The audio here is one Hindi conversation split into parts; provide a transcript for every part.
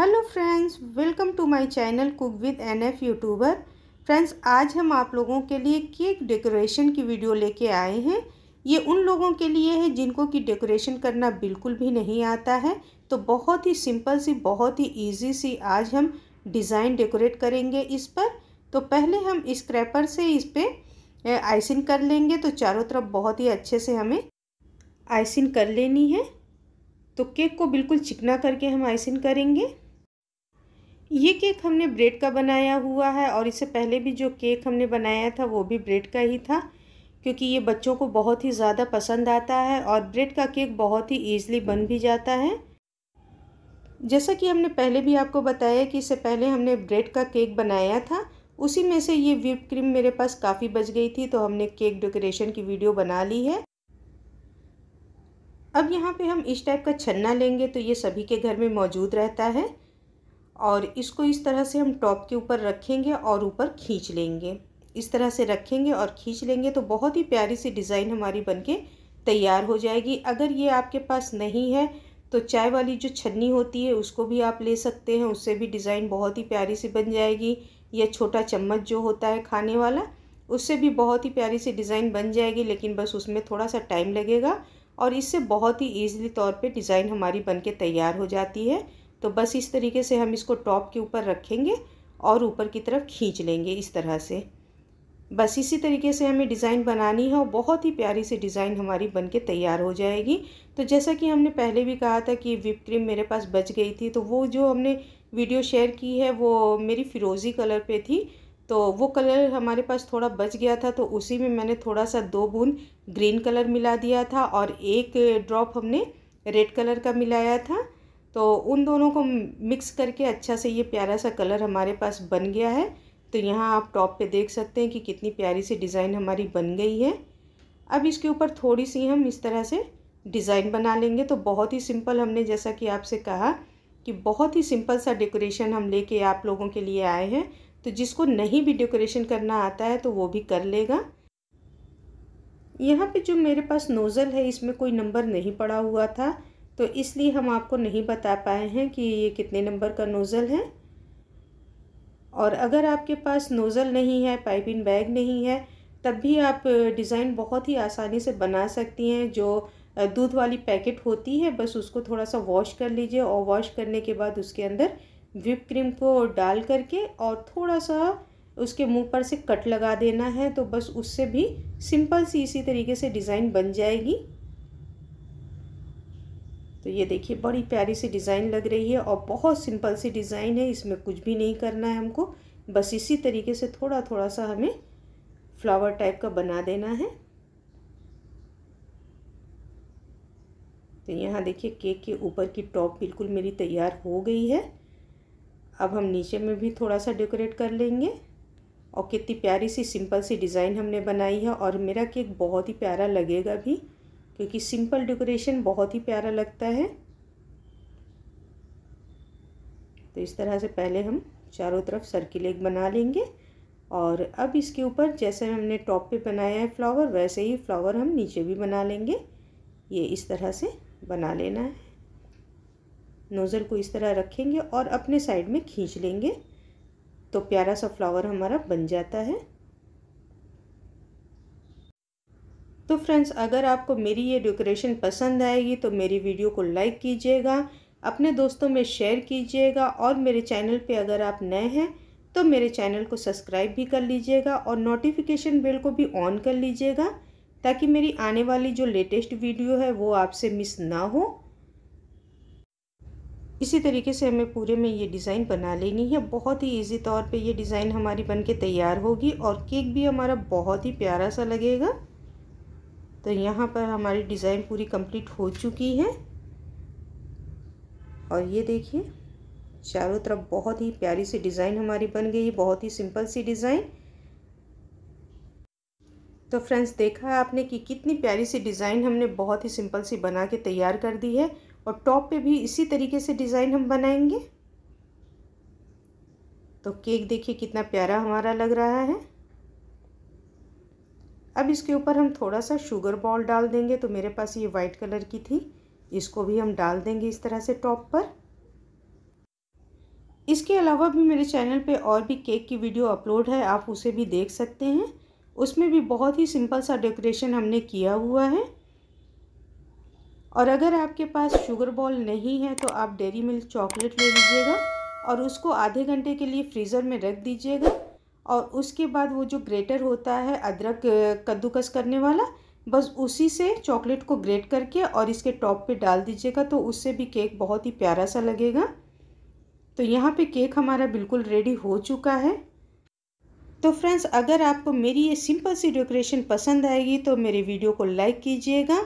hello friends welcome to my channel cook with NF YouTuber friends आज हम आप लोगों के लिए केक डेकोरेशन की वीडियो लेके आए हैं ये उन लोगों के लिए है जिनको कि डेकोरेशन करना बिल्कुल भी नहीं आता है तो बहुत ही सिंपल सी बहुत ही ईजी सी आज हम डिज़ाइन डेकोरेट करेंगे इस पर तो पहले हम इस्क्रैपर से इस पर आइसिंग कर लेंगे तो चारों तरफ बहुत ही अच्छे से हमें आइसिंग कर लेनी है तो केक को बिल्कुल चिकना करके हम आइसिंग करेंगे ये केक हमने ब्रेड का बनाया हुआ है और इससे पहले भी जो केक हमने बनाया था वो भी ब्रेड का ही था क्योंकि ये बच्चों को बहुत ही ज़्यादा पसंद आता है और ब्रेड का केक बहुत ही ईज़िली बन भी जाता है जैसा कि हमने पहले भी आपको बताया कि इससे पहले हमने ब्रेड का केक बनाया था उसी में से ये व्हिप क्रीम मेरे पास काफ़ी बच गई थी तो हमने केक डेकोरेशन की वीडियो बना ली है अब यहाँ पे हम इस टाइप का छन्ना लेंगे तो ये सभी के घर में मौजूद रहता है और इसको इस तरह से हम टॉप के ऊपर रखेंगे और ऊपर खींच लेंगे इस तरह से रखेंगे और खींच लेंगे तो बहुत ही प्यारी सी डिज़ाइन हमारी बनके तैयार हो जाएगी अगर ये आपके पास नहीं है तो चाय वाली जो छन्नी होती है उसको भी आप ले सकते हैं उससे भी डिज़ाइन बहुत ही प्यारी सी बन जाएगी या छोटा चम्मच जो होता है खाने वाला उससे भी बहुत ही प्यारी सी डिज़ाइन बन जाएगी लेकिन बस उसमें थोड़ा सा टाइम लगेगा और इससे बहुत ही ईजिली तौर पर डिज़ाइन हमारी के तैयार हो जाती है तो बस इस तरीके से हम इसको टॉप के ऊपर रखेंगे और ऊपर की तरफ खींच लेंगे इस तरह से बस इसी तरीके से हमें डिज़ाइन बनानी है और बहुत ही प्यारी सी डिज़ाइन हमारी बन के तैयार हो जाएगी तो जैसा कि हमने पहले भी कहा था कि विप क्रीम मेरे पास बच गई थी तो वो जो हमने वीडियो शेयर की है वो मेरी फिरोज़ी कलर पे थी तो वो कलर हमारे पास थोड़ा बच गया था तो उसी में मैंने थोड़ा सा दो बूंद ग्रीन कलर मिला दिया था और एक ड्रॉप हमने रेड कलर का मिलाया था तो उन दोनों को मिक्स करके अच्छा से ये प्यारा सा कलर हमारे पास बन गया है तो यहाँ आप टॉप पे देख सकते हैं कि कितनी प्यारी सी डिज़ाइन हमारी बन गई है अब इसके ऊपर थोड़ी सी हम इस तरह से डिज़ाइन बना लेंगे तो बहुत ही सिंपल हमने जैसा कि आपसे कहा कि बहुत ही सिंपल सा डेकोरेशन हम लेके आप लोगों के लिए आए हैं तो जिसको नहीं भी डेकोरेशन करना आता है तो वो भी कर लेगा यहाँ पर जो मेरे पास नोज़ल है इसमें कोई नंबर नहीं पड़ा हुआ था तो इसलिए हम आपको नहीं बता पाए हैं कि ये कितने नंबर का नोज़ल है और अगर आपके पास नोज़ल नहीं है पाइपिंग बैग नहीं है तब भी आप डिज़ाइन बहुत ही आसानी से बना सकती हैं जो दूध वाली पैकेट होती है बस उसको थोड़ा सा वॉश कर लीजिए और वॉश करने के बाद उसके अंदर विप क्रीम को डाल करके और थोड़ा सा उसके मुंह पर से कट लगा देना है तो बस उससे भी सिंपल सी इसी तरीके से डिज़ाइन बन जाएगी तो ये देखिए बड़ी प्यारी सी डिज़ाइन लग रही है और बहुत सिंपल सी डिज़ाइन है इसमें कुछ भी नहीं करना है हमको बस इसी तरीके से थोड़ा थोड़ा सा हमें फ्लावर टाइप का बना देना है तो यहाँ देखिए केक के ऊपर की टॉप बिल्कुल मेरी तैयार हो गई है अब हम नीचे में भी थोड़ा सा डेकोरेट कर लेंगे और कितनी प्यारी सी सिंपल सी डिज़ाइन हमने बनाई है और मेरा केक बहुत ही प्यारा लगेगा भी क्योंकि सिंपल डेकोरेशन बहुत ही प्यारा लगता है तो इस तरह से पहले हम चारों तरफ सर्किल एक बना लेंगे और अब इसके ऊपर जैसे हमने टॉप पे बनाया है फ्लावर वैसे ही फ्लावर हम नीचे भी बना लेंगे ये इस तरह से बना लेना है नोज़ल को इस तरह रखेंगे और अपने साइड में खींच लेंगे तो प्यारा सा फ्लावर हमारा बन जाता है तो फ्रेंड्स अगर आपको मेरी ये डेकोरेशन पसंद आएगी तो मेरी वीडियो को लाइक कीजिएगा अपने दोस्तों में शेयर कीजिएगा और मेरे चैनल पे अगर आप नए हैं तो मेरे चैनल को सब्सक्राइब भी कर लीजिएगा और नोटिफिकेशन बेल को भी ऑन कर लीजिएगा ताकि मेरी आने वाली जो लेटेस्ट वीडियो है वो आपसे मिस ना हो इसी तरीके से हमें पूरे में ये डिज़ाइन बना लेनी है बहुत ही इजी तौर पे ये डिज़ाइन हमारी बन के तैयार होगी और केक भी हमारा बहुत ही प्यारा सा लगेगा तो यहाँ पर हमारी डिज़ाइन पूरी कंप्लीट हो चुकी है और ये देखिए चारों तरफ बहुत ही प्यारी सी डिज़ाइन हमारी बन गई बहुत ही सिंपल सी डिज़ाइन तो फ्रेंड्स देखा आपने कि कितनी प्यारी सी डिज़ाइन हमने बहुत ही सिंपल सी बना के तैयार कर दी है और टॉप पे भी इसी तरीके से डिज़ाइन हम बनाएंगे तो केक देखिए कितना प्यारा हमारा लग रहा है अब इसके ऊपर हम थोड़ा सा शुगर बॉल डाल देंगे तो मेरे पास ये वाइट कलर की थी इसको भी हम डाल देंगे इस तरह से टॉप पर इसके अलावा भी मेरे चैनल पे और भी केक की वीडियो अपलोड है आप उसे भी देख सकते हैं उसमें भी बहुत ही सिंपल सा डेकोरेशन हमने किया हुआ है और अगर आपके पास शुगर बॉल नहीं है तो आप डेरी मिल्क चॉकलेट ले लीजिएगा और उसको आधे घंटे के लिए फ्रीज़र में रख दीजिएगा और उसके बाद वो जो ग्रेटर होता है अदरक कद्दूकस करने वाला बस उसी से चॉकलेट को ग्रेट करके और इसके टॉप पे डाल दीजिएगा तो उससे भी केक बहुत ही प्यारा सा लगेगा तो यहाँ पे केक हमारा बिल्कुल रेडी हो चुका है तो फ्रेंड्स अगर आपको मेरी ये सिंपल सी डेकोरेशन पसंद आएगी तो मेरे वीडियो को लाइक कीजिएगा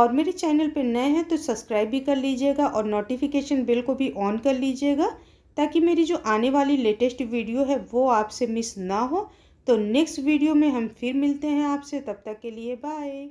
और मेरे चैनल पे नए हैं तो सब्सक्राइब भी कर लीजिएगा और नोटिफिकेशन बिल को भी ऑन कर लीजिएगा ताकि मेरी जो आने वाली लेटेस्ट वीडियो है वो आपसे मिस ना हो तो नेक्स्ट वीडियो में हम फिर मिलते हैं आपसे तब तक के लिए बाय